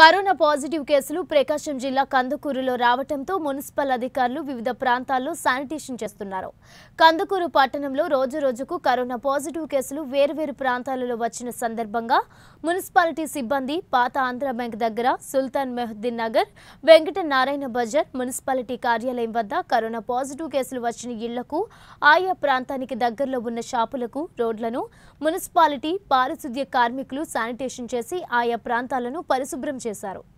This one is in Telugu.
కరోనా పాజిటివ్ కేసులు ప్రకాశం జిల్లా కందుకూరులో రావడంతో మున్సిపల్ అధికారులు వివిధ ప్రాంతాల్లో శానిటేషన్ చేస్తున్నారు కందుకూరు పట్టణంలో రోజు రోజుకు కరోనా పాజిటివ్ కేసులు వేర్వేరు ప్రాంతాలలో వచ్చిన సందర్భంగా మున్సిపాలిటీ సిబ్బంది పాత ఆంధ్ర బ్యాంక్ దగ్గర సుల్తాన్ మెహద్దీన్ నగర్ వెంకట నారాయణ బజార్ మున్సిపాలిటీ కార్యాలయం వద్ద కరోనా పాజిటివ్ కేసులు వచ్చిన ఇళ్లకు ఆయా ప్రాంతానికి దగ్గరలో ఉన్న షాపులకు రోడ్లను మున్సిపాలిటీ పారిశుధ్య కార్మికులు శానిటేషన్ చేసి ఆయా ప్రాంతాలను పరిశుభ్రం చేశారు